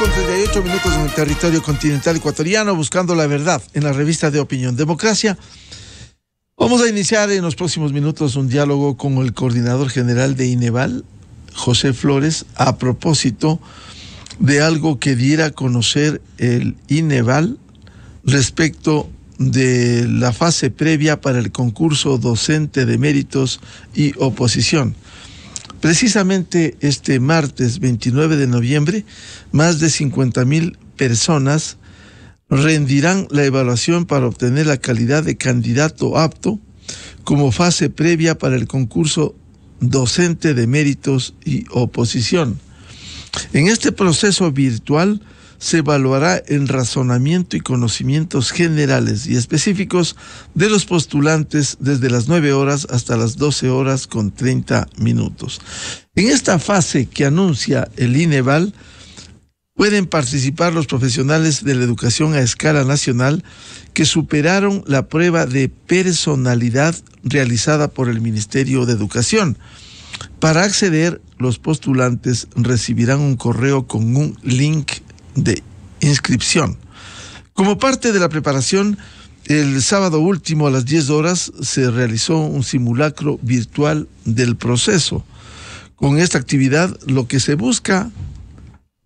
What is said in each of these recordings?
con 38 minutos en el territorio continental ecuatoriano, buscando la verdad en la revista de Opinión Democracia. Vamos a iniciar en los próximos minutos un diálogo con el coordinador general de INEVAL, José Flores, a propósito de algo que diera a conocer el INEVAL respecto de la fase previa para el concurso docente de méritos y oposición. Precisamente este martes 29 de noviembre, más de 50 mil personas rendirán la evaluación para obtener la calidad de candidato apto como fase previa para el concurso docente de méritos y oposición. En este proceso virtual se evaluará en razonamiento y conocimientos generales y específicos de los postulantes desde las 9 horas hasta las 12 horas con 30 minutos. En esta fase que anuncia el INEVAL, pueden participar los profesionales de la educación a escala nacional que superaron la prueba de personalidad realizada por el Ministerio de Educación. Para acceder, los postulantes recibirán un correo con un link de inscripción. Como parte de la preparación, el sábado último a las 10 horas se realizó un simulacro virtual del proceso. Con esta actividad lo que se busca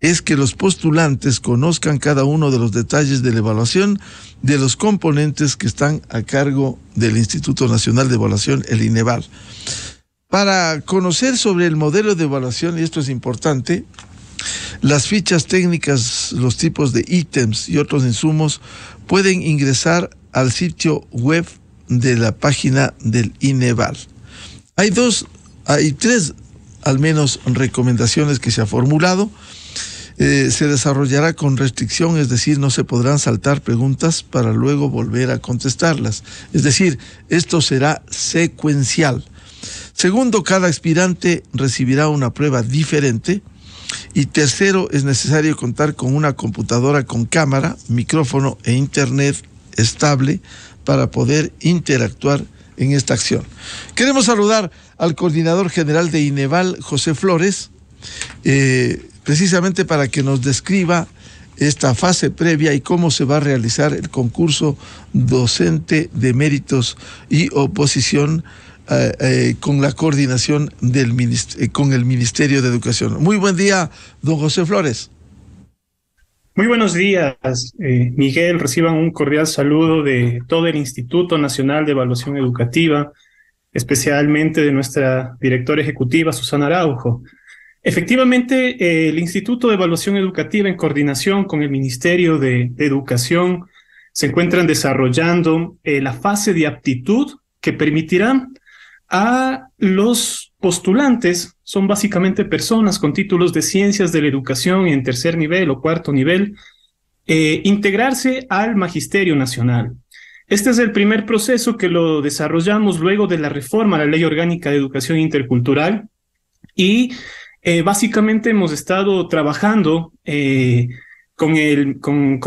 es que los postulantes conozcan cada uno de los detalles de la evaluación de los componentes que están a cargo del Instituto Nacional de Evaluación, el INEVAL. Para conocer sobre el modelo de evaluación, y esto es importante, las fichas técnicas, los tipos de ítems y otros insumos pueden ingresar al sitio web de la página del INEVAL. Hay dos, hay tres al menos recomendaciones que se ha formulado. Eh, se desarrollará con restricción, es decir, no se podrán saltar preguntas para luego volver a contestarlas. Es decir, esto será secuencial. Segundo, cada aspirante recibirá una prueba diferente y tercero, es necesario contar con una computadora con cámara, micrófono e internet estable para poder interactuar en esta acción. Queremos saludar al coordinador general de INEVAL, José Flores, eh, precisamente para que nos describa esta fase previa y cómo se va a realizar el concurso docente de méritos y oposición eh, eh, con la coordinación del eh, con el Ministerio de Educación. Muy buen día, don José Flores. Muy buenos días, Miguel. Reciban un cordial saludo de todo el Instituto Nacional de Evaluación Educativa, especialmente de nuestra directora ejecutiva, Susana Araujo. Efectivamente, el Instituto de Evaluación Educativa, en coordinación con el Ministerio de, Educación, se encuentran desarrollando la fase de aptitud que permitirá a los postulantes son básicamente personas con títulos de ciencias de la educación en tercer nivel o cuarto nivel, eh, integrarse al Magisterio Nacional. Este es el primer proceso que lo desarrollamos luego de la reforma a la Ley Orgánica de Educación Intercultural y eh, básicamente hemos estado trabajando eh, con, el, con,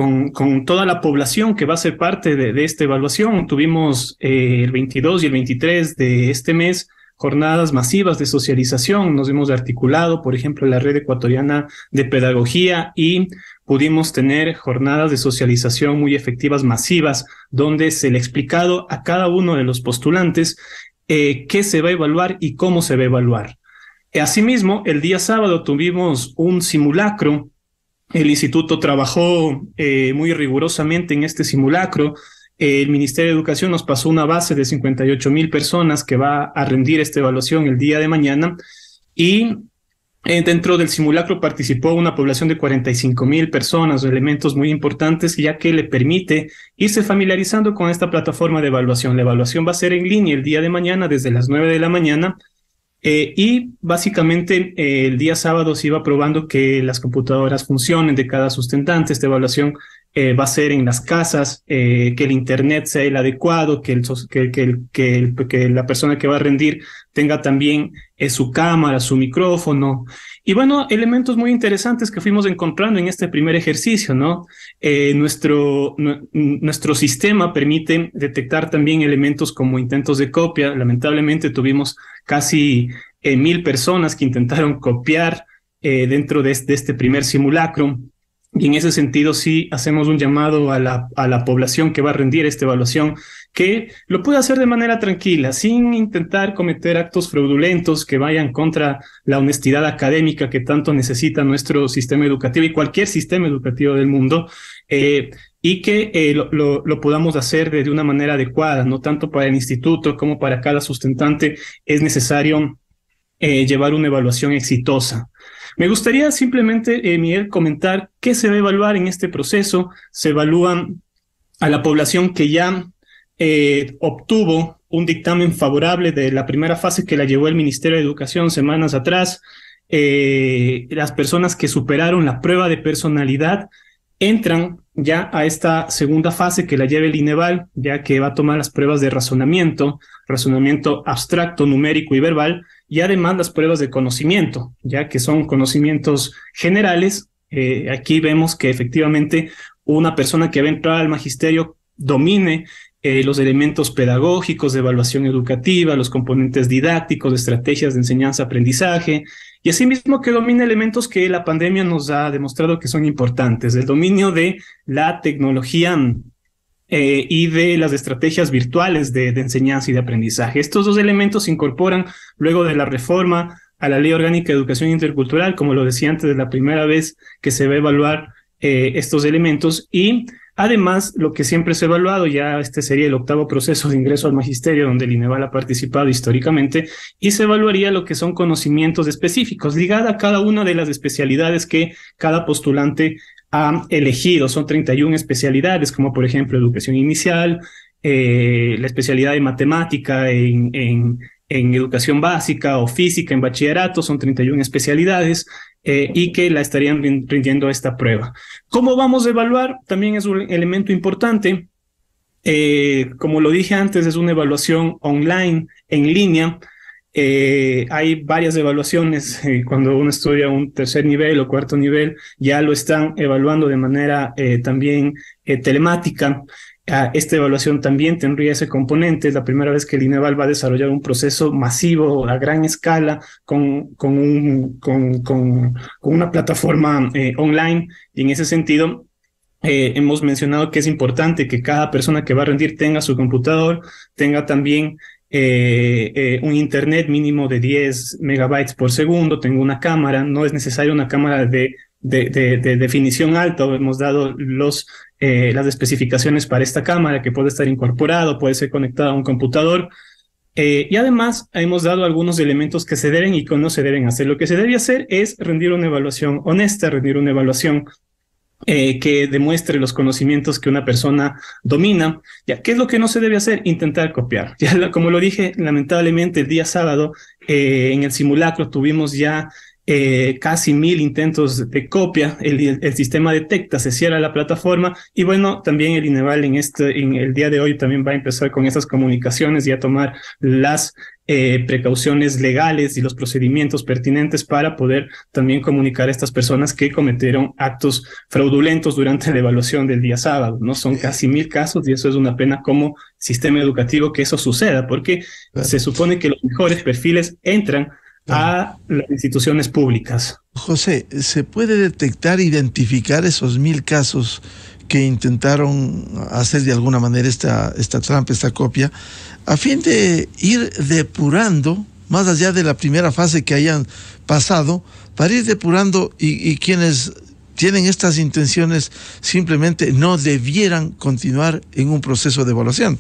toda la población que va a ser parte de, esta evaluación. Tuvimos eh, el 22 y el 23 de este mes jornadas masivas de socialización. Nos hemos articulado, por ejemplo, la red ecuatoriana de pedagogía y pudimos tener jornadas de socialización muy efectivas, masivas, donde se le ha explicado a cada uno de los postulantes eh, qué se va a evaluar y cómo se va a evaluar. Asimismo, el día sábado tuvimos un simulacro el instituto trabajó eh, muy rigurosamente en este simulacro. El Ministerio de Educación nos pasó una base de 58 mil personas que va a rendir esta evaluación el día de mañana y eh, dentro del simulacro participó una población de 45 mil personas, elementos muy importantes ya que le permite irse familiarizando con esta plataforma de evaluación. La evaluación va a ser en línea el día de mañana desde las 9 de la mañana eh, y básicamente eh, el día sábado se iba probando que las computadoras funcionen de cada sustentante. Esta evaluación eh, va a ser en las casas, eh, que el Internet sea el adecuado, que, el, que, la persona que va a rendir tenga también eh, su cámara, su micrófono. Y bueno, elementos muy interesantes que fuimos encontrando en este primer ejercicio, ¿no? nuestro, nuestro sistema permite detectar también elementos como intentos de copia. Lamentablemente tuvimos casi mil personas que intentaron copiar dentro de, de este primer simulacro. Y en ese sentido, sí hacemos un llamado a la, a la, población que va a rendir esta evaluación, que lo pueda hacer de manera tranquila, sin intentar cometer actos fraudulentos que vayan contra la honestidad académica que tanto necesita nuestro sistema educativo y cualquier sistema educativo del mundo, eh, y que eh, lo, podamos hacer de, una manera adecuada, no tanto para el instituto como para cada sustentante es necesario eh, llevar una evaluación exitosa. Me gustaría simplemente, eh, Miguel, comentar qué se va a evaluar en este proceso. Se evalúan a la población que ya eh, obtuvo un dictamen favorable de la primera fase que la llevó el Ministerio de Educación semanas atrás, eh, las personas que superaron la prueba de personalidad entran ya a esta segunda fase que la lleva el INEVAL, ya que va a tomar las pruebas de razonamiento, razonamiento abstracto, numérico y verbal, y además las pruebas de conocimiento, ya que son conocimientos generales. Eh, aquí vemos que efectivamente una persona que va a entrar al magisterio domine eh, los elementos pedagógicos de evaluación educativa, los componentes didácticos, de estrategias de enseñanza-aprendizaje, y asimismo que domine elementos que la pandemia nos ha demostrado que son importantes, el dominio de la tecnología eh, y de las estrategias virtuales de, enseñanza y de aprendizaje. Estos dos elementos se incorporan luego de la reforma a la Ley Orgánica de Educación Intercultural, como lo decía antes, es la primera vez que se va a evaluar eh, estos elementos y Además, lo que siempre se ha evaluado, ya este sería el octavo proceso de ingreso al magisterio donde el INEVAL ha participado históricamente, y se evaluaría lo que son conocimientos específicos ligada a cada una de las especialidades que cada postulante ha elegido. Son 31 especialidades, como por ejemplo educación inicial, eh, la especialidad en matemática en educación básica o física en bachillerato, son 31 especialidades, eh, y que la estarían rindiendo esta prueba. ¿Cómo vamos a evaluar? También es un elemento importante. Eh, como lo dije antes, es una evaluación online, en línea. Eh, hay varias evaluaciones. Eh, cuando uno estudia un tercer nivel o cuarto nivel, ya lo están evaluando de manera eh, también telemática. Ah, esta evaluación también tendría ese componente. Es la primera vez que el INEVAL va a desarrollar un proceso masivo a gran escala con, con, un, con, con una plataforma online. Y en ese sentido, hemos mencionado que es importante que cada persona que va a rendir tenga su computador, tenga también eh, eh, un internet mínimo de 10 megabytes por segundo, tengo una cámara, no es necesaria una cámara de, de, definición alta, hemos dado los, eh, las especificaciones para esta cámara que puede estar incorporado, puede ser conectada a un computador. y además hemos dado algunos elementos que se deben y que no se deben hacer. Lo que se debe hacer es rendir una evaluación honesta, rendir una evaluación eh, que demuestre los conocimientos que una persona domina. ¿Ya qué es lo que no se debe hacer? Intentar copiar. Ya como lo dije, lamentablemente el día sábado eh, en el simulacro tuvimos ya eh, casi mil intentos de copia, el, sistema detecta, se cierra la plataforma y bueno, también el INEVAL en, este, en el día de hoy también va a empezar con esas comunicaciones y a tomar las eh, precauciones legales y los procedimientos pertinentes para poder también comunicar a estas personas que cometieron actos fraudulentos durante la evaluación del día sábado, ¿no? Son casi mil casos y eso es una pena como sistema educativo que eso suceda, porque se supone que los mejores perfiles entran a las instituciones públicas. José, ¿se puede detectar, identificar esos mil casos que intentaron hacer de alguna manera esta, esta trampa, esta copia, a fin de ir depurando, más allá de la primera fase que hayan pasado, para ir depurando y, quienes tienen estas intenciones simplemente no debieran continuar en un proceso de evaluación.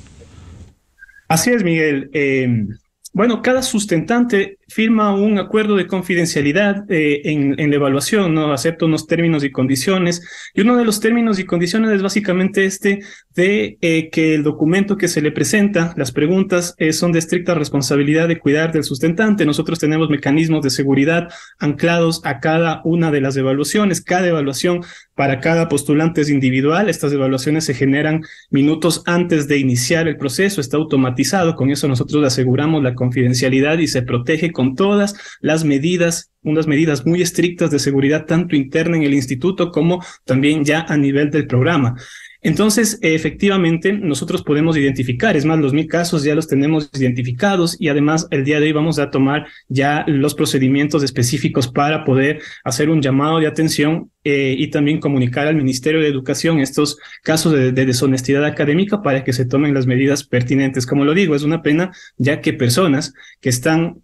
Así es, Miguel. Eh, bueno, cada sustentante firma un acuerdo de confidencialidad eh, en, la evaluación, ¿no? Acepta unos términos y condiciones. Y uno de los términos y condiciones es básicamente este de eh, que el documento que se le presenta, las preguntas, eh, son de estricta responsabilidad de cuidar del sustentante. Nosotros tenemos mecanismos de seguridad anclados a cada una de las evaluaciones. Cada evaluación para cada postulante es individual. Estas evaluaciones se generan minutos antes de iniciar el proceso. Está automatizado. Con eso nosotros aseguramos la confidencialidad y se protege con todas las medidas, unas medidas muy estrictas de seguridad, tanto interna en el instituto como también ya a nivel del programa. Entonces, efectivamente, nosotros podemos identificar, es más, los mil casos ya los tenemos identificados y además el día de hoy vamos a tomar ya los procedimientos específicos para poder hacer un llamado de atención eh, y también comunicar al Ministerio de Educación estos casos de, deshonestidad académica para que se tomen las medidas pertinentes. Como lo digo, es una pena ya que personas que están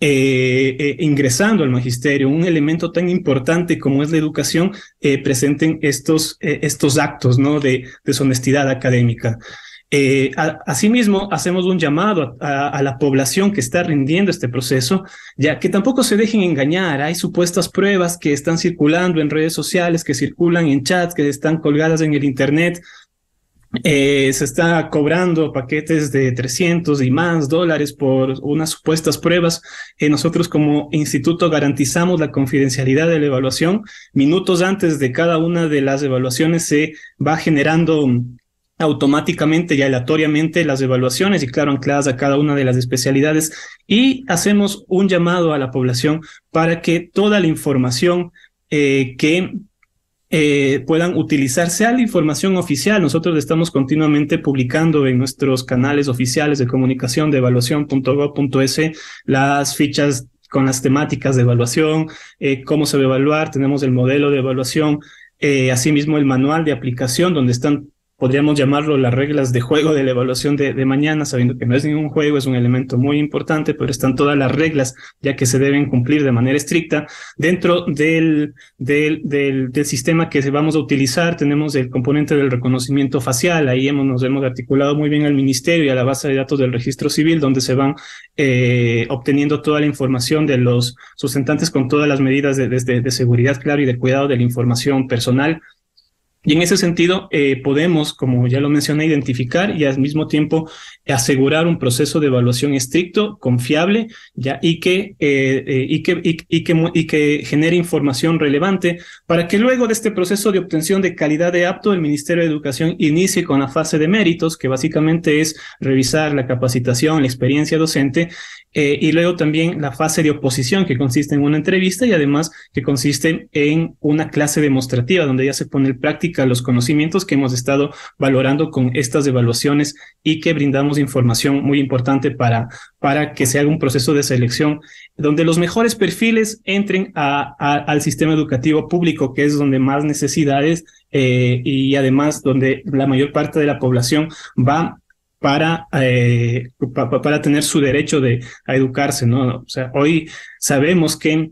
eh, eh, ingresando al magisterio, un elemento tan importante como es la educación, eh, presenten estos, estos actos ¿no? de deshonestidad académica. asimismo, hacemos un llamado a, a, la población que está rindiendo este proceso, ya que tampoco se dejen engañar. Hay supuestas pruebas que están circulando en redes sociales, que circulan en chats, que están colgadas en el Internet, eh, se está cobrando paquetes de 300 y más dólares por unas supuestas pruebas. Eh, nosotros como instituto garantizamos la confidencialidad de la evaluación. Minutos antes de cada una de las evaluaciones se va generando automáticamente y aleatoriamente las evaluaciones y claro, ancladas a cada una de las especialidades y hacemos un llamado a la población para que toda la información eh, que eh, puedan utilizarse a la información oficial. Nosotros estamos continuamente publicando en nuestros canales oficiales de comunicación de evaluación.gov.es las fichas con las temáticas de evaluación, eh, cómo se va a evaluar, tenemos el modelo de evaluación, eh, asimismo el manual de aplicación donde están podríamos llamarlo las reglas de juego de la evaluación de, mañana, sabiendo que no es ningún juego, es un elemento muy importante, pero están todas las reglas ya que se deben cumplir de manera estricta. Dentro del, del, sistema que vamos a utilizar tenemos el componente del reconocimiento facial, ahí hemos, nos hemos articulado muy bien al ministerio y a la base de datos del registro civil, donde se van eh, obteniendo toda la información de los sustentantes con todas las medidas de, de seguridad, claro, y de cuidado de la información personal y en ese sentido, eh, podemos, como ya lo mencioné, identificar y al mismo tiempo asegurar un proceso de evaluación estricto, confiable, ¿ya? Y, que, eh, eh, y, que, y, que, genere información relevante para que luego de este proceso de obtención de calidad de apto, el Ministerio de Educación inicie con la fase de méritos, que básicamente es revisar la capacitación, la experiencia docente, eh, y luego también la fase de oposición, que consiste en una entrevista y además que consiste en una clase demostrativa, donde ya se pone en práctica los conocimientos que hemos estado valorando con estas evaluaciones y que brindamos información muy importante para, para que se haga un proceso de selección donde los mejores perfiles entren al sistema educativo público, que es donde más necesidades eh, y además donde la mayor parte de la población va para, eh, para tener su derecho de, a educarse. ¿no? O sea, hoy sabemos que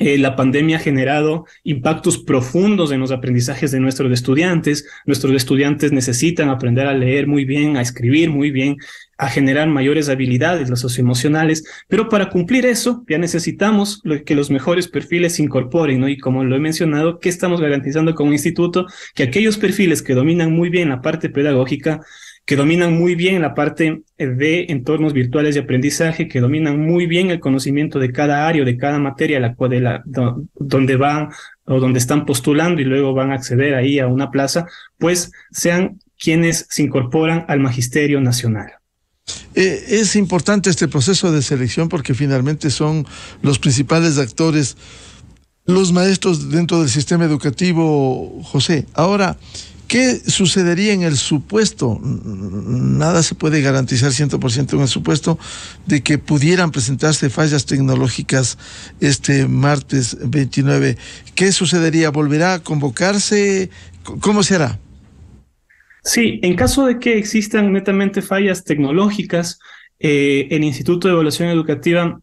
eh, la pandemia ha generado impactos profundos en los aprendizajes de nuestros estudiantes. Nuestros estudiantes necesitan aprender a leer muy bien, a escribir muy bien, a generar mayores habilidades, las socioemocionales, pero para cumplir eso ya necesitamos que los mejores perfiles se incorporen, Y como lo he mencionado, ¿qué estamos garantizando como instituto? Que aquellos perfiles que dominan muy bien la parte pedagógica que dominan muy bien la parte eh, de entornos virtuales de aprendizaje, que dominan muy bien el conocimiento de cada área o de cada materia de donde van o donde están postulando y luego van a acceder ahí a una plaza, pues sean quienes se incorporan al Magisterio Nacional. Eh, es importante este proceso de selección porque finalmente son los principales actores los maestros dentro del sistema educativo, José. Ahora, ¿Qué sucedería en el supuesto? Nada se puede garantizar 100% en el supuesto de que pudieran presentarse fallas tecnológicas este martes 29. ¿Qué sucedería? ¿Volverá a convocarse? ¿Cómo se hará? Sí, en caso de que existan netamente fallas tecnológicas, eh, el Instituto de Evaluación Educativa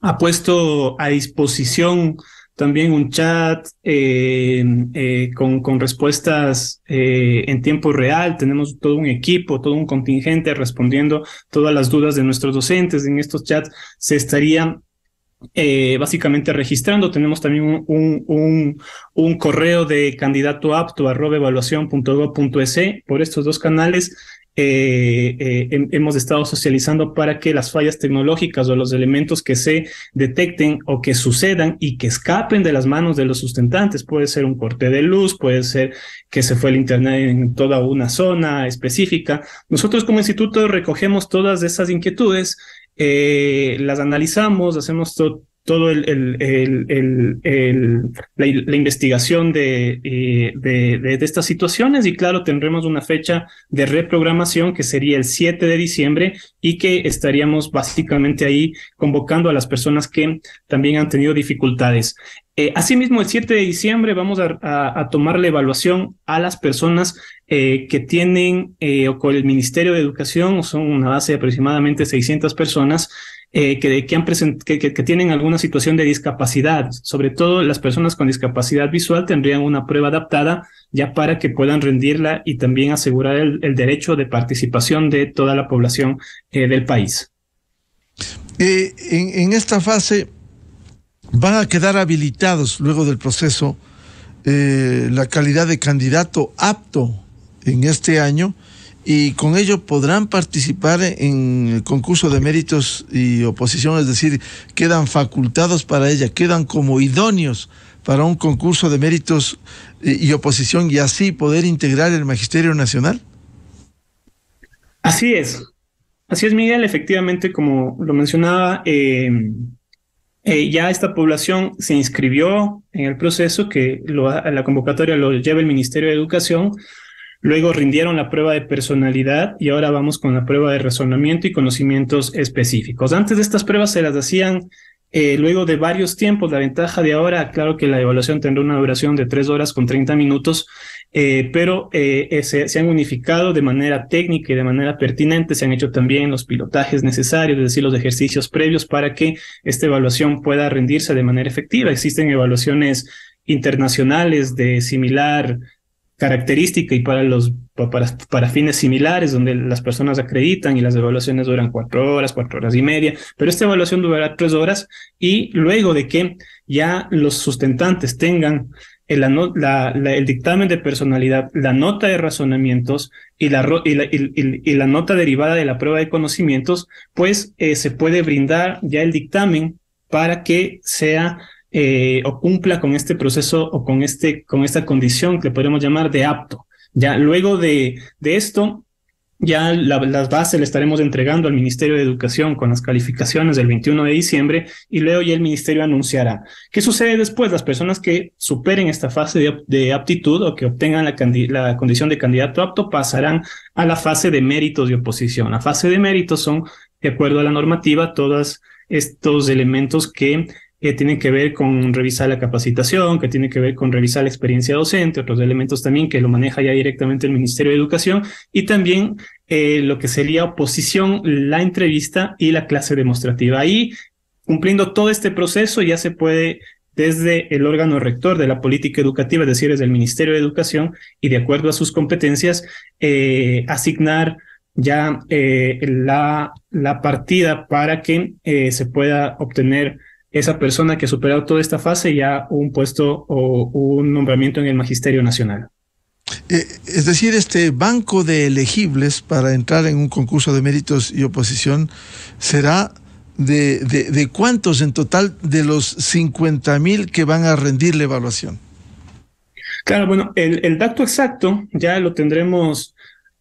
ha puesto a disposición también un chat eh, eh, con, respuestas eh, en tiempo real. Tenemos todo un equipo, todo un contingente respondiendo todas las dudas de nuestros docentes. En estos chats se estarían básicamente registrando. Tenemos también un, un, correo de candidato apto e. Por estos dos canales eh, eh hemos estado socializando para que las fallas tecnológicas o los elementos que se detecten o que sucedan y que escapen de las manos de los sustentantes, puede ser un corte de luz, puede ser que se fue el Internet en toda una zona específica. Nosotros como instituto recogemos todas esas inquietudes, eh, las analizamos, hacemos todo todo el, la, investigación eh, de, estas situaciones y claro, tendremos una fecha de reprogramación que sería el 7 de diciembre y que estaríamos básicamente ahí convocando a las personas que también han tenido dificultades. Eh, asimismo, el 7 de diciembre vamos a, tomar la evaluación a las personas eh, que tienen o con el Ministerio de Educación, son una base de aproximadamente 600 personas, eh, que, tienen alguna situación de discapacidad. Sobre todo las personas con discapacidad visual tendrían una prueba adaptada ya para que puedan rendirla y también asegurar el, derecho de participación de toda la población eh, del país. Eh, en, esta fase van a quedar habilitados luego del proceso la calidad de candidato apto en este año y con ello podrán participar en el concurso de méritos y oposición, es decir, quedan facultados para ella, quedan como idóneos para un concurso de méritos y oposición y así poder integrar el Magisterio Nacional? Así es. Así es, Miguel. Efectivamente, como lo mencionaba, em, eh, ya esta población se inscribió en el proceso que la convocatoria lo lleva el Ministerio de Educación Luego rindieron la prueba de personalidad y ahora vamos con la prueba de razonamiento y conocimientos específicos. Antes de estas pruebas se las hacían eh, luego de varios tiempos. La ventaja de ahora, claro que la evaluación tendrá una duración de tres horas con 30 minutos, eh, pero eh, se, se, han unificado de manera técnica y de manera pertinente. Se han hecho también los pilotajes necesarios, es decir, los ejercicios previos para que esta evaluación pueda rendirse de manera efectiva. Existen evaluaciones internacionales de similar característica y para los para, para, fines similares, donde las personas acreditan y las evaluaciones duran cuatro horas, cuatro horas y media, pero esta evaluación durará tres horas y luego de que ya los sustentantes tengan el, la, el dictamen de personalidad, la nota de razonamientos y la, y y, la nota derivada de la prueba de conocimientos, pues eh, se puede brindar ya el dictamen para que sea eh, o cumpla con este proceso o con, este, con esta condición que podemos llamar de apto. Ya luego de, de esto, ya las bases le estaremos entregando al Ministerio de Educación con las calificaciones del 21 de diciembre y luego ya el Ministerio anunciará. ¿Qué sucede después? Las personas que superen esta fase de, aptitud o que obtengan la, la, condición de candidato apto pasarán a la fase de méritos de oposición. La fase de méritos son, de acuerdo a la normativa, todos estos elementos que que tiene que ver con revisar la capacitación, que tiene que ver con revisar la experiencia docente, otros elementos también que lo maneja ya directamente el Ministerio de Educación, y también eh, lo que sería oposición, la entrevista y la clase demostrativa. Ahí, cumpliendo todo este proceso, ya se puede desde el órgano rector de la política educativa, es decir, desde el Ministerio de Educación, y de acuerdo a sus competencias, eh, asignar ya eh, la, partida para que se pueda obtener esa persona que ha superado toda esta fase ya un puesto o un nombramiento en el Magisterio Nacional. Eh, es decir, este banco de elegibles para entrar en un concurso de méritos y oposición será de, cuántos en total de los 50 mil que van a rendir la evaluación. Claro, bueno, el, el dato exacto ya lo tendremos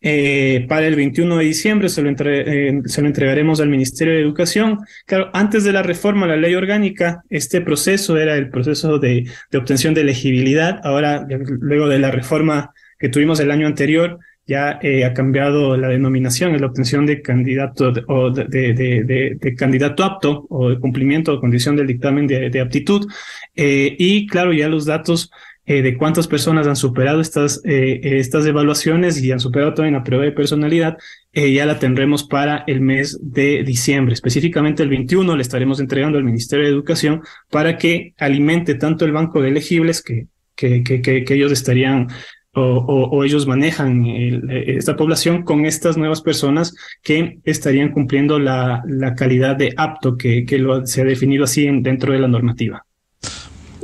eh, para el 21 de diciembre, eh, se lo, entregaremos al Ministerio de Educación. Claro, antes de la reforma a la ley orgánica, este proceso era el proceso de, obtención de elegibilidad. Ahora, luego de la reforma que tuvimos el año anterior, ya eh, ha cambiado la denominación, es la obtención de candidato o de, candidato apto o de cumplimiento o condición del dictamen de, aptitud. y claro, ya los datos eh, de cuántas personas han superado estas, eh, eh, estas evaluaciones y han superado también la prueba de personalidad, ya la tendremos para el mes de diciembre. Específicamente el 21 le estaremos entregando al Ministerio de Educación para que alimente tanto el banco de elegibles que, que, que, ellos estarían o, ellos manejan esta población con estas nuevas personas que estarían cumpliendo la, la calidad de apto que, que se ha definido así en, dentro de la normativa.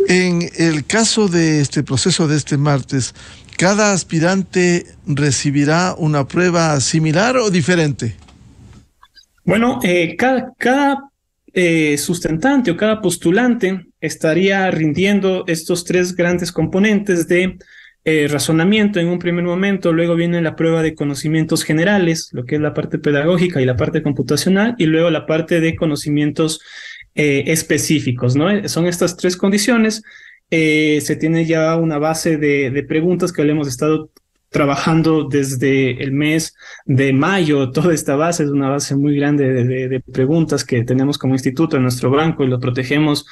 En el caso de este proceso de este martes, ¿cada aspirante recibirá una prueba similar o diferente? Bueno, eh, cada, eh, sustentante o cada postulante estaría rindiendo estos tres grandes componentes de eh, razonamiento en un primer momento, luego viene la prueba de conocimientos generales, lo que es la parte pedagógica y la parte computacional, y luego la parte de conocimientos eh, específicos, ¿no? Eh, son estas tres condiciones. Eh, se tiene ya una base de, preguntas que le hemos estado trabajando desde el mes de mayo. Toda esta base es una base muy grande de, preguntas que tenemos como instituto en nuestro banco y lo protegemos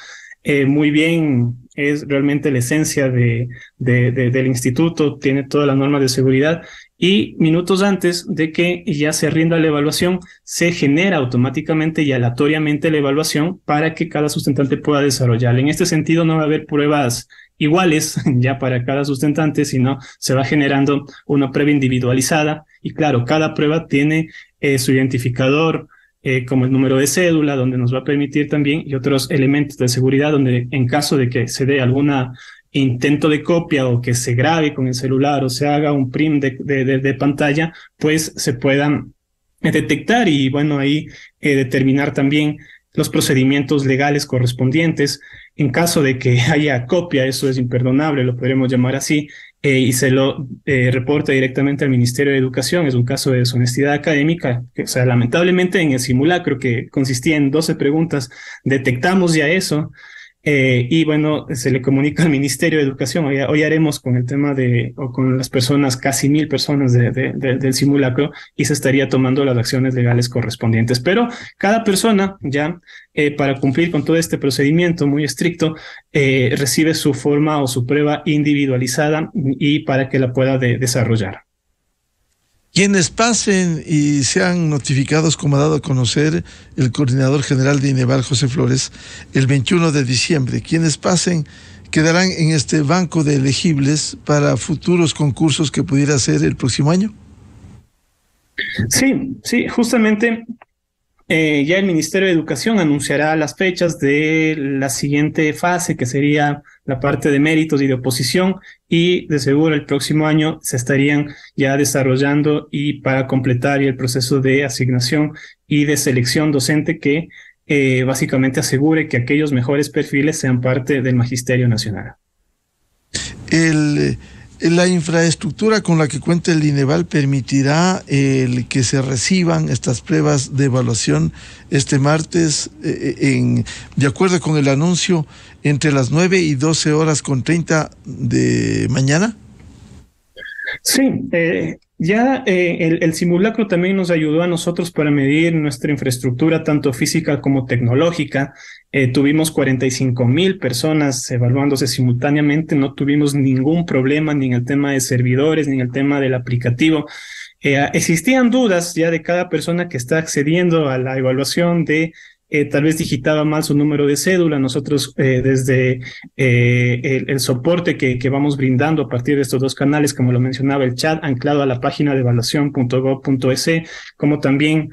muy bien. Es realmente la esencia del instituto, tiene todas las normas de seguridad y minutos antes de que ya se rinda la evaluación, se genera automáticamente y aleatoriamente la evaluación para que cada sustentante pueda desarrollarla. En este sentido, no va a haber pruebas iguales ya para cada sustentante, sino se va generando una prueba individualizada y claro, cada prueba tiene eh, su identificador, eh, como el número de cédula, donde nos va a permitir también, y otros elementos de seguridad, donde en caso de que se dé alguna intento de copia o que se grabe con el celular o se haga un prim de, pantalla, pues se puedan eh, detectar y bueno, ahí eh, determinar también los procedimientos legales correspondientes. En caso de que haya copia, eso es imperdonable, lo podremos llamar así, eh, y se lo reporta directamente al Ministerio de Educación. Es un caso de deshonestidad académica. Que, o sea, lamentablemente en el simulacro que consistía en 12 preguntas, detectamos ya eso. Eh, y bueno, se le comunica al Ministerio de Educación. Hoy, haremos con el tema de, o con las personas, casi mil personas del simulacro, y se estaría tomando las acciones legales correspondientes. Pero cada persona ya, eh, para cumplir con todo este procedimiento muy estricto, eh, recibe su forma o su prueba individualizada y para que la pueda desarrollar. Quienes pasen y sean notificados, como ha dado a conocer el coordinador general de INEVAL, José Flores, el 21 de diciembre, quienes pasen quedarán en este banco de elegibles para futuros concursos que pudiera hacer el próximo año. Sí, sí, justamente eh, ya el Ministerio de Educación anunciará las fechas de la siguiente fase, que sería la parte de méritos y de oposición, y de seguro el próximo año se estarían ya desarrollando y para completar el proceso de asignación y de selección docente que eh, básicamente asegure que aquellos mejores perfiles sean parte del Magisterio Nacional. El la infraestructura con la que cuenta el INEVAL permitirá el que se reciban estas pruebas de evaluación este martes, eh, eh, en, de acuerdo con el anuncio, entre las 9 y 12 horas con 30 de mañana. Sí, eh, ya el, simulacro también nos ayudó a nosotros para medir nuestra infraestructura, tanto física como tecnológica, eh, tuvimos 45 mil personas evaluándose simultáneamente, no tuvimos ningún problema ni en el tema de servidores, ni en el tema del aplicativo. Eh, existían dudas ya de cada persona que está accediendo a la evaluación de eh, tal vez digitaba mal su número de cédula. Nosotros desde el, soporte que, que, vamos brindando a partir de estos dos canales, como lo mencionaba el chat, anclado a la página de evaluación.gov.es, como también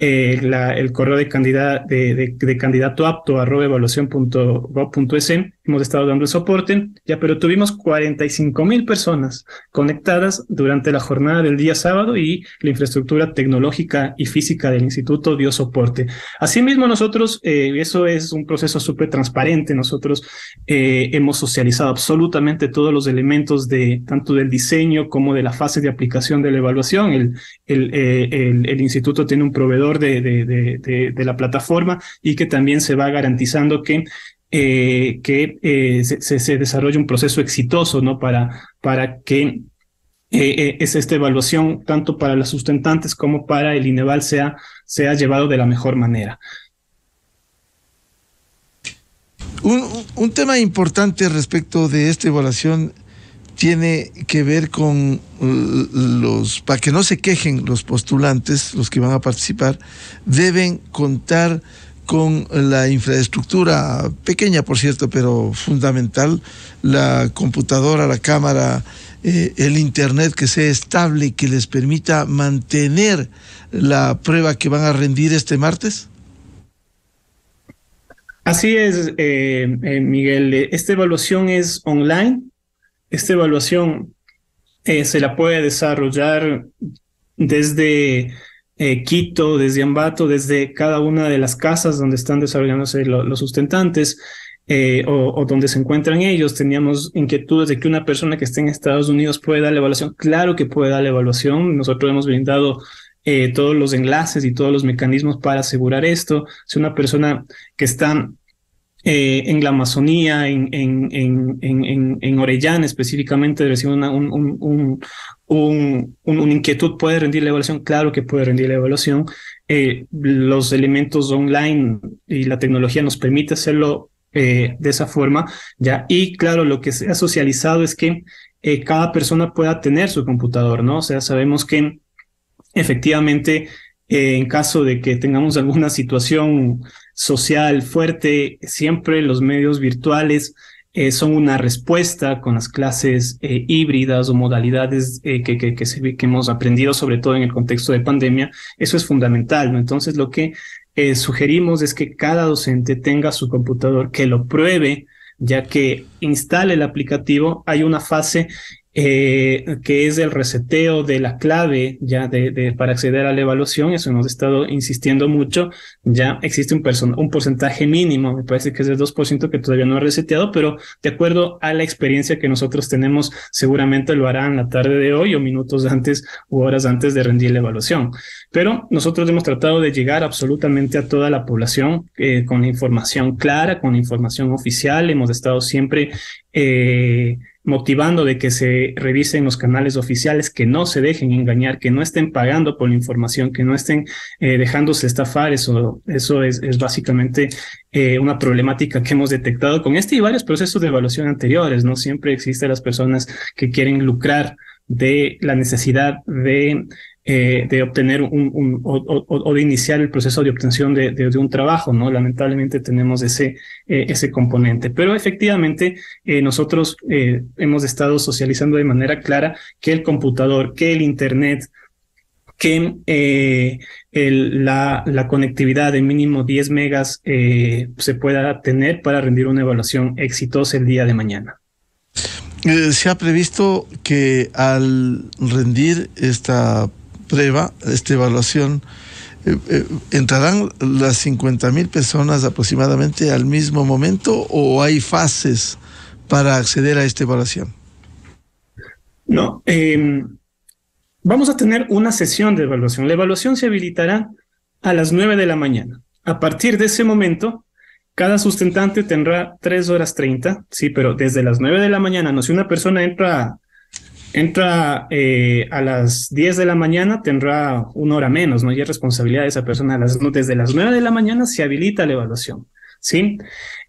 eh, la, el correo de, candida, de, de, de, candidato apto arroba evaluación.gov.es hemos estado dando el soporte, ya, pero tuvimos 45 mil personas conectadas durante la jornada del día sábado y la infraestructura tecnológica y física del instituto dio soporte. Asimismo, nosotros, eh, eso es un proceso súper transparente, nosotros eh, hemos socializado absolutamente todos los elementos de tanto del diseño como de la fase de aplicación de la evaluación. El, eh, instituto tiene un proveedor de la plataforma y que también se va garantizando que eh, que eh, se, desarrolle un proceso exitoso, ¿no? Para, para que eh, esta evaluación, tanto para las sustentantes como para el INEVAL, sea, sea llevado de la mejor manera. Un, un tema importante respecto de esta evaluación tiene que ver con los, para que no se quejen los postulantes, los que van a participar, deben contar con la infraestructura pequeña, por cierto, pero fundamental, la computadora, la cámara, eh, el Internet que sea estable y que les permita mantener la prueba que van a rendir este martes? Así es, eh, eh, Miguel. Esta evaluación es online. Esta evaluación se la puede desarrollar desde eh, Quito, desde Ambato, desde cada una de las casas donde están desarrollándose los sustentantes eh, o, donde se encuentran ellos. Teníamos inquietudes de que una persona que esté en Estados Unidos puede dar la evaluación. Claro que puede dar la evaluación. Nosotros hemos brindado eh, todos los enlaces y todos los mecanismos para asegurar esto. Si una persona que está eh, en la Amazonía, en, en, en, en Orellana específicamente, recibe una, un, un, un, una, inquietud, puede rendir la evaluación, claro que puede rendir la evaluación. Eh, los elementos online y la tecnología nos permite hacerlo eh, de esa forma, ¿ya? Y claro, lo que se ha socializado es que cada persona pueda tener su computador, ¿no? O sea, sabemos que efectivamente eh, en caso de que tengamos alguna situación social fuerte, siempre los medios virtuales eh, son una respuesta con las clases eh, híbridas o modalidades que, que, hemos aprendido, sobre todo en el contexto de pandemia. Eso es fundamental, Entonces, lo que sugerimos es que cada docente tenga su computador, que lo pruebe, ya que instale el aplicativo, hay una fase eh, que es el reseteo de la clave ya de, de, para acceder a la evaluación, eso hemos estado insistiendo mucho, ya existe un, un porcentaje mínimo, me parece que es del 2% que todavía no ha reseteado, pero de acuerdo a la experiencia que nosotros tenemos, seguramente lo harán la tarde de hoy o minutos antes o horas antes de rendir la evaluación. Pero nosotros hemos tratado de llegar absolutamente a toda la población eh, con información clara, con información oficial, hemos estado siempre... Eh, motivando de que se revisen los canales oficiales, que no se dejen engañar, que no estén pagando por la información, que no estén eh, dejándose estafar. Eso, eso es, básicamente eh, una problemática que hemos detectado con este y varios procesos de evaluación anteriores. No siempre existen las personas que quieren lucrar de la necesidad de eh, de obtener un, o, de iniciar el proceso de obtención de, un trabajo, ¿no? Lamentablemente tenemos ese, eh, ese componente. Pero efectivamente, eh, nosotros hemos estado socializando de manera clara que el computador, que el Internet, que la, conectividad de mínimo 10 megas se pueda tener para rendir una evaluación exitosa el día de mañana. se ha previsto que al rendir esta prueba, esta evaluación, eh, eh, ¿entrarán las 50 mil personas aproximadamente al mismo momento o hay fases para acceder a esta evaluación? No, em, vamos a tener una sesión de evaluación. La evaluación se habilitará a las 9 de la mañana. A partir de ese momento, cada sustentante tendrá 3 horas 30, sí, pero desde las 9 de la mañana, no, si una persona entra entra eh, a las 10 de la mañana, tendrá una hora menos, ¿no? Y es responsabilidad de esa persona. desde las 9 de la mañana se habilita la evaluación, ¿sí?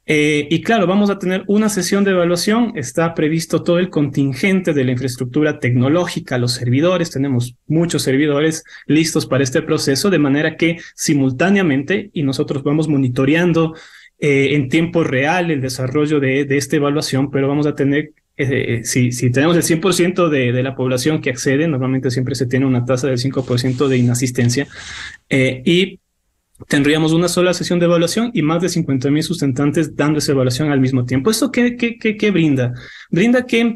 Eh, y claro, vamos a tener una sesión de evaluación, está previsto todo el contingente de la infraestructura tecnológica, los servidores, tenemos muchos servidores listos para este proceso, de manera que simultáneamente, y nosotros vamos monitoreando eh, en tiempo real el desarrollo de, de, esta evaluación, pero vamos a tener eh, eh, si, tenemos el 100% de, de, la población que accede, normalmente siempre se tiene una tasa del 5% de inasistencia, eh, y tendríamos una sola sesión de evaluación y más de 50.000 sustentantes dando esa evaluación al mismo tiempo. ¿Esto qué, brinda? Brinda que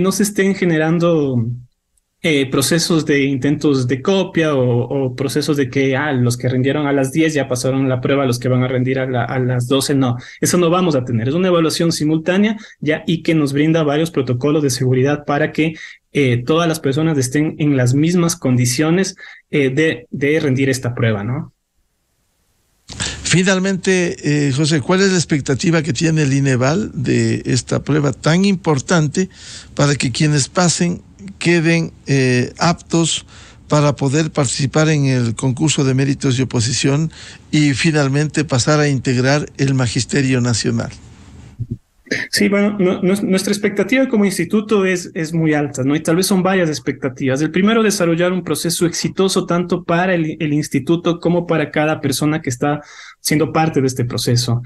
no se estén generando eh, procesos de intentos de copia o, procesos de que ah, los que rindieron a las 10 ya pasaron la prueba, los que van a rendir a, las 12 no. Eso no vamos a tener. Es una evaluación simultánea ya y que nos brinda varios protocolos de seguridad para que eh, todas las personas estén en las mismas condiciones eh, de, de, rendir esta prueba, ¿no? Finalmente, José, ¿cuál es la expectativa que tiene el INEVAL de esta prueba tan importante para que quienes pasen queden eh, aptos para poder participar en el concurso de méritos y oposición y finalmente pasar a integrar el Magisterio Nacional. Sí, bueno, nuestra expectativa como instituto es, es muy alta, ¿no? Y tal vez son varias expectativas. El primero, desarrollar un proceso exitoso tanto para el, instituto como para cada persona que está siendo parte de este proceso.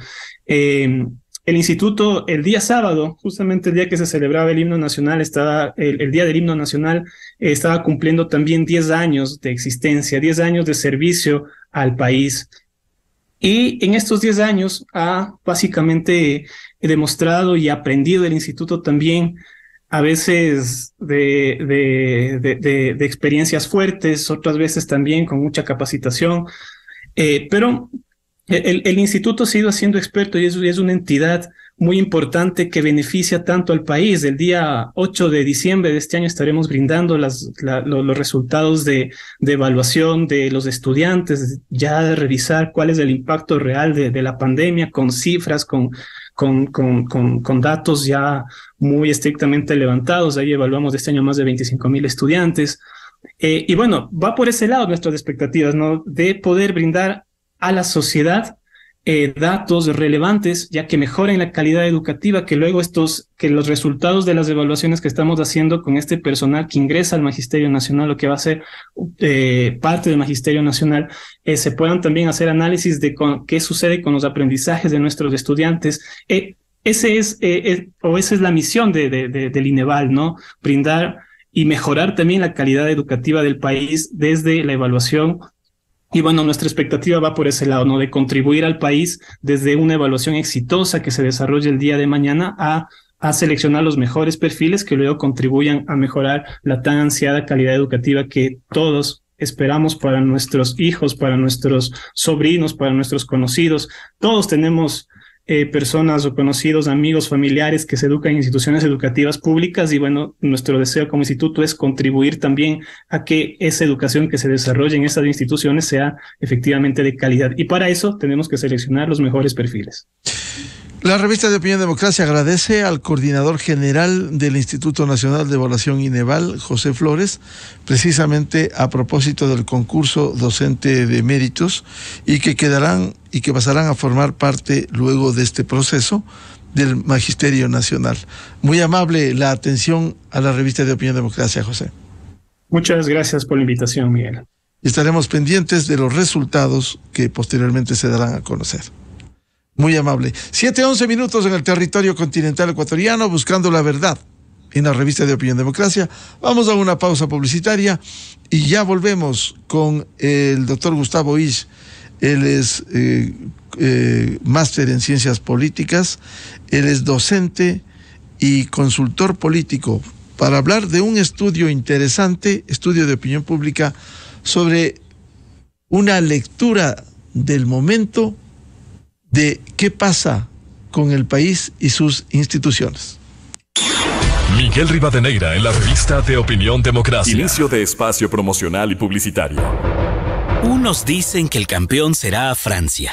Eh, el instituto el día sábado, justamente el día que se celebraba el himno nacional, estaba, el, día del himno nacional, eh, estaba cumpliendo también 10 años de existencia, 10 años de servicio al país. Y en estos 10 años ha básicamente demostrado y aprendido el instituto también a veces de, experiencias fuertes, otras veces también con mucha capacitación, eh, pero el, instituto ha sido haciendo experto y es, una entidad muy importante que beneficia tanto al país. El día 8 de diciembre de este año estaremos brindando los resultados de, de, evaluación de los estudiantes, ya de revisar cuál es el impacto real de, la pandemia con cifras, con, con, con, con, datos ya muy estrictamente levantados. Ahí evaluamos este año más de 25 mil estudiantes. Eh, y bueno, va por ese lado nuestras expectativas, ¿no? De poder brindar a la sociedad eh, datos relevantes, ya que mejoren la calidad educativa, que luego estos, que los resultados de las evaluaciones que estamos haciendo con este personal que ingresa al Magisterio Nacional o que va a ser eh, parte del Magisterio Nacional, eh, se puedan también hacer análisis de qué sucede con los aprendizajes de nuestros estudiantes. ese es, o esa es la misión de, de, del INEVAL, ¿no? Brindar y mejorar también la calidad educativa del país desde la evaluación y bueno, nuestra expectativa va por ese lado, ¿no? De contribuir al país desde una evaluación exitosa que se desarrolle el día de mañana a, a seleccionar los mejores perfiles que luego contribuyan a mejorar la tan ansiada calidad educativa que todos esperamos para nuestros hijos, para nuestros sobrinos, para nuestros conocidos. Todos tenemos eh, personas o conocidos, amigos, familiares que se educan en instituciones educativas públicas y bueno, nuestro deseo como instituto es contribuir también a que esa educación que se desarrolle en esas instituciones sea efectivamente de calidad y para eso tenemos que seleccionar los mejores perfiles. La revista de Opinión Democracia agradece al coordinador general del Instituto Nacional de Evaluación INEVAL, José Flores, precisamente a propósito del concurso docente de méritos y que quedarán y que pasarán a formar parte luego de este proceso del Magisterio Nacional. Muy amable la atención a la revista de Opinión Democracia, José. Muchas gracias por la invitación, Miguel. Estaremos pendientes de los resultados que posteriormente se darán a conocer. Muy amable. Siete once minutos en el territorio continental ecuatoriano buscando la verdad en la revista de Opinión Democracia. Vamos a una pausa publicitaria y ya volvemos con el doctor Gustavo Is. Él es eh, eh, máster en ciencias políticas, él es docente y consultor político para hablar de un estudio interesante, estudio de opinión pública, sobre una lectura del momento de qué pasa con el país y sus instituciones. Miguel Rivadeneira en la revista de Opinión Democracia. Inicio de espacio promocional y publicitario. Unos dicen que el campeón será Francia.